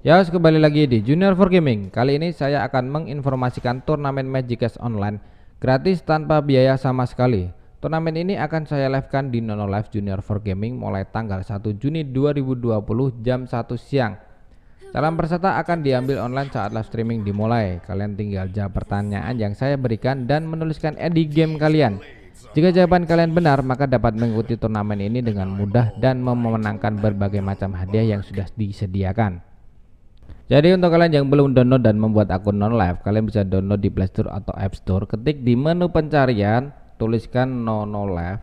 Ya, kembali lagi di Junior for Gaming. Kali ini saya akan menginformasikan turnamen Magic Cash Online gratis tanpa biaya sama sekali. Turnamen ini akan saya livekan di Nono Live Junior for Gaming mulai tanggal 1 Juni 2020 jam 1 siang. Calon peserta akan diambil online saat live streaming dimulai. Kalian tinggal jawab pertanyaan yang saya berikan dan menuliskan ID game kalian. Jika jawaban kalian benar, maka dapat mengikuti turnamen ini dengan mudah dan memenangkan berbagai macam hadiah yang sudah disediakan. Jadi untuk kalian yang belum download dan membuat akun non live, kalian bisa download di Play Store atau App Store. Ketik di menu pencarian, tuliskan nono live.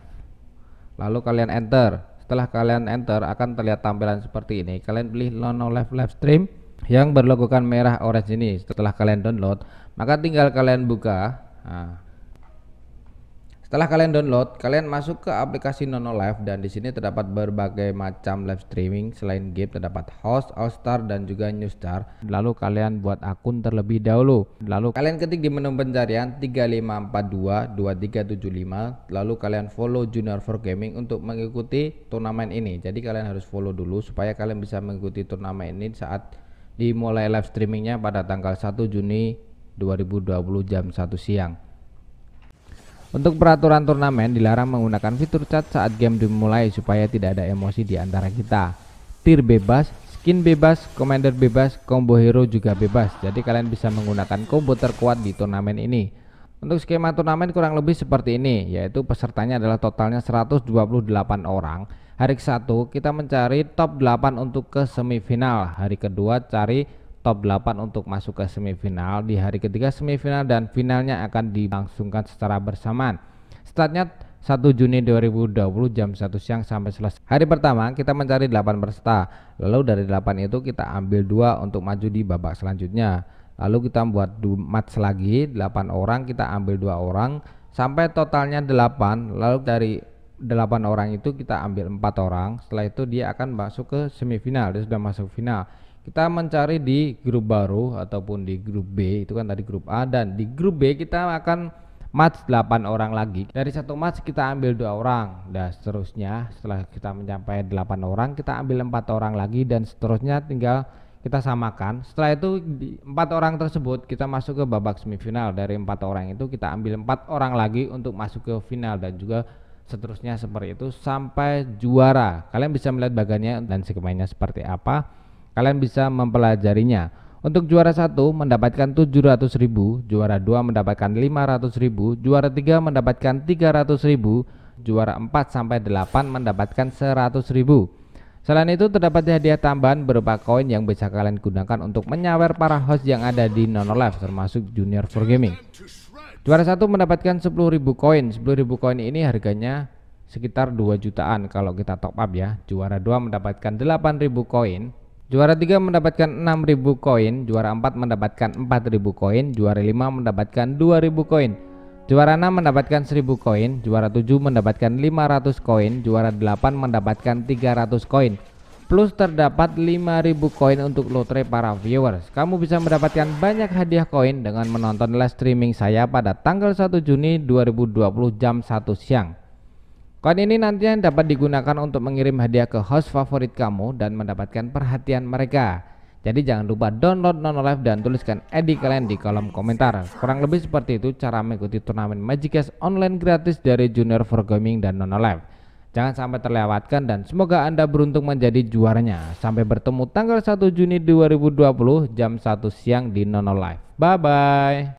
Lalu kalian enter. Setelah kalian enter akan terlihat tampilan seperti ini. Kalian pilih nono live live stream yang berlogokan merah orange ini. Setelah kalian download, maka tinggal kalian buka. Nah, setelah kalian download, kalian masuk ke aplikasi Nono Live dan di sini terdapat berbagai macam live streaming selain game terdapat host, all star dan juga new star. Lalu kalian buat akun terlebih dahulu. Lalu kalian ketik di menu pencarian 35422375 lalu kalian follow Junior for Gaming untuk mengikuti turnamen ini. Jadi kalian harus follow dulu supaya kalian bisa mengikuti turnamen ini saat dimulai live streamingnya pada tanggal 1 Juni 2020 jam 1 siang. Untuk peraturan turnamen dilarang menggunakan fitur chat saat game dimulai supaya tidak ada emosi di antara kita. Tir bebas, skin bebas, commander bebas, combo hero juga bebas. Jadi kalian bisa menggunakan combo terkuat di turnamen ini. Untuk skema turnamen kurang lebih seperti ini, yaitu pesertanya adalah totalnya 128 orang. Hari ke-1 kita mencari top 8 untuk ke semifinal, hari kedua cari top 8 untuk masuk ke semifinal di hari ketiga semifinal dan finalnya akan dilangsungkan secara bersamaan. Startnya 1 Juni 2020 jam 1 siang sampai selesai. Hari pertama kita mencari 8 peserta. Lalu dari 8 itu kita ambil dua untuk maju di babak selanjutnya. Lalu kita buat match lagi 8 orang kita ambil dua orang sampai totalnya 8. Lalu dari 8 orang itu kita ambil 4 orang. Setelah itu dia akan masuk ke semifinal, dia sudah masuk final kita mencari di grup baru ataupun di grup B itu kan tadi grup A dan di grup B kita akan match 8 orang lagi dari satu match kita ambil dua orang dan seterusnya setelah kita mencapai 8 orang kita ambil empat orang lagi dan seterusnya tinggal kita samakan setelah itu empat orang tersebut kita masuk ke babak semifinal dari empat orang itu kita ambil empat orang lagi untuk masuk ke final dan juga seterusnya seperti itu sampai juara kalian bisa melihat bagannya dan segmennya seperti apa Kalian bisa mempelajarinya. Untuk juara 1 mendapatkan 700.000, juara 2 mendapatkan 500.000, juara 3 mendapatkan 300.000, juara 4 sampai 8 mendapatkan 100.000. Selain itu terdapat hadiah tambahan berupa koin yang bisa kalian gunakan untuk menyawer para host yang ada di Nonolive termasuk Junior for Gaming. Juara 1 mendapatkan 10.000 koin. 10.000 koin ini harganya sekitar 2 jutaan kalau kita top up ya. Juara 2 mendapatkan 8.000 koin, Juara 3 mendapatkan 6.000 koin, juara 4 mendapatkan 4.000 koin, juara 5 mendapatkan 2.000 koin. Juara 6 mendapatkan 1000 koin, juara 7 mendapatkan 500 koin, juara 8 mendapatkan 300 koin. Plus terdapat 5000 koin untuk lotre para viewers. Kamu bisa mendapatkan banyak hadiah koin dengan menonton live streaming saya pada tanggal 1 Juni 2020 jam 1 siang. Koin ini nantinya dapat digunakan untuk mengirim hadiah ke host favorit kamu dan mendapatkan perhatian mereka. Jadi jangan lupa download Nono Live dan tuliskan edit kalian di kolom komentar. Kurang lebih seperti itu cara mengikuti turnamen Magic Cash online gratis dari Junior for Gaming dan Nono Live. Jangan sampai terlewatkan dan semoga Anda beruntung menjadi juaranya. Sampai bertemu tanggal 1 Juni 2020 jam 1 siang di Nono Live. Bye bye.